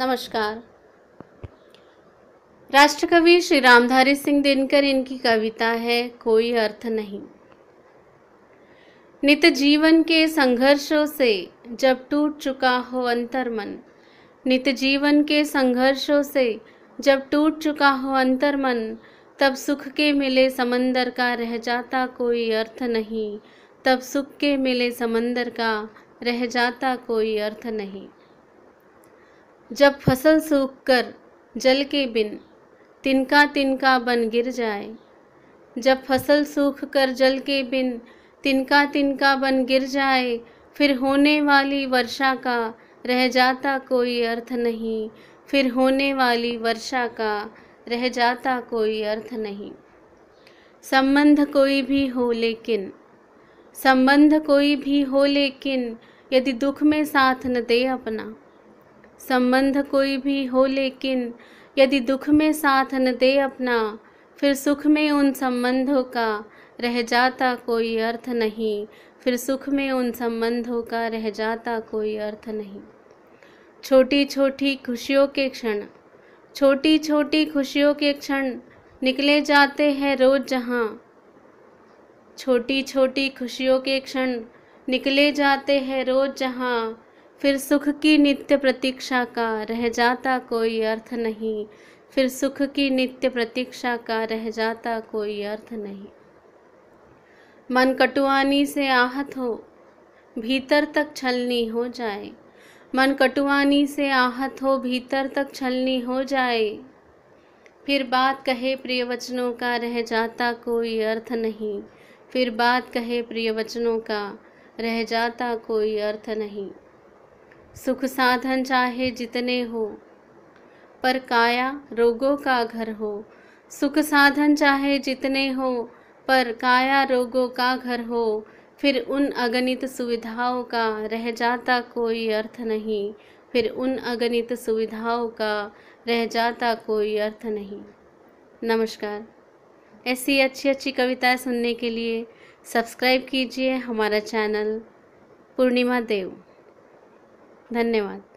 नमस्कार राष्ट्रकवि श्री रामधारी सिंह दिनकर इनकी कविता है कोई अर्थ नहीं नित जीवन के संघर्षों से जब टूट चुका हो अंतर्मन नित जीवन के संघर्षों से जब टूट चुका हो अंतर्मन तब सुख के मिले समंदर का रह जाता कोई अर्थ नहीं तब सुख के मिले समंदर का रह जाता कोई अर्थ नहीं जब फसल सूख कर जल के बिन तिनका तिनका बन गिर जाए जब फसल सूख कर जल के बिन तिनका तिनका बन गिर जाए फिर होने वाली वर्षा का रह जाता कोई अर्थ नहीं फिर होने वाली वर्षा का रह जाता कोई अर्थ नहीं संबंध कोई भी हो लेकिन संबंध कोई भी हो लेकिन यदि दुख में साथ न दे अपना संबंध कोई भी हो लेकिन यदि दुख में साथ न दे अपना फिर सुख में उन संबंधों का रह जाता कोई अर्थ नहीं फिर सुख में उन संबंधों का रह जाता कोई अर्थ नहीं छोटी छोटी खुशियों के क्षण छोटी छोटी खुशियों के क्षण निकले जाते हैं रोज जहाँ छोटी छोटी खुशियों के क्षण निकले जाते हैं रोज जहाँ फिर सुख की नित्य प्रतीक्षा का रह जाता कोई अर्थ नहीं फिर सुख की नित्य प्रतीक्षा का रह जाता कोई अर्थ नहीं मन कटुआनी से आहत हो भीतर तक छलनी हो जाए मन कटुआनी से आहत हो भीतर तक छलनी हो जाए फिर बात कहे प्रिय वचनों का रह जाता कोई अर्थ नहीं फिर बात कहे प्रिय वचनों का रह जाता कोई अर्थ नहीं सुख साधन चाहे जितने हो पर काया रोगों का घर हो सुख साधन चाहे जितने हो पर काया रोगों का घर हो फिर उन अगणित सुविधाओं का रह जाता कोई अर्थ नहीं फिर उन अगणित सुविधाओं का रह जाता कोई अर्थ नहीं नमस्कार ऐसी अच्छी अच्छी कविताएं सुनने के लिए सब्सक्राइब कीजिए हमारा चैनल पूर्णिमा देव धन्यवाद